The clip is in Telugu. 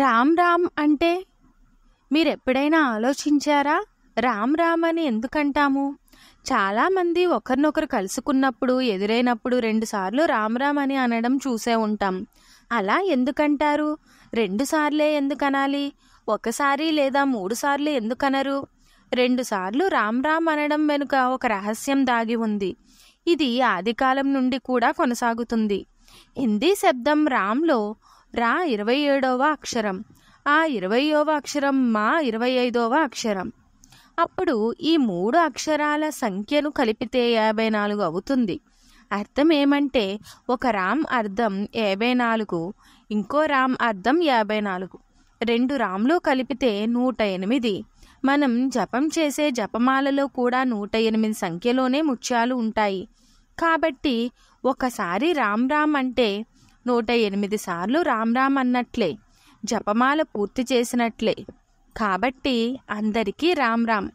రామ్ రామ్ అంటే మీరెప్పుడైనా ఆలోచించారా రామ్ రామ్ అని ఎందుకంటాము చాలామంది ఒకరినొకరు కలుసుకున్నప్పుడు ఎదురైనప్పుడు రెండుసార్లు రామ్ రామ్ అని అనడం చూసే ఉంటాం అలా ఎందుకంటారు రెండుసార్లే ఎందుకనాలి ఒకసారి లేదా మూడు సార్లు ఎందుకనరు రెండుసార్లు రామ్ రామ్ అనడం వెనుక ఒక రహస్యం దాగి ఉంది ఇది ఆదికాలం నుండి కూడా కొనసాగుతుంది హిందీ శబ్దం రామ్లో రా ఇరవై ఏడవ అక్షరం ఆ ఇరవయవ అక్షరం మా ఇరవై ఐదవ అక్షరం అప్పుడు ఈ మూడు అక్షరాల సంఖ్యను కలిపితే యాభై నాలుగు అవుతుంది అర్థం ఏమంటే ఒక రామ్ అర్థం యాభై నాలుగు ఇంకో రామ్ అర్థం యాభై నాలుగు రెండు రామ్లు కలిపితే నూట ఎనిమిది మనం జపం చేసే జపమాలలో కూడా నూట ఎనిమిది సంఖ్యలోనే ముత్యాలు ఉంటాయి కాబట్టి ఒకసారి రామ్ రామ్ అంటే నూట ఎనిమిది సార్లు రామ్రామ్ అన్నట్లే జపమాల పూర్తి చేసినట్లే కాబట్టి అందరికీ రామ్ రామ్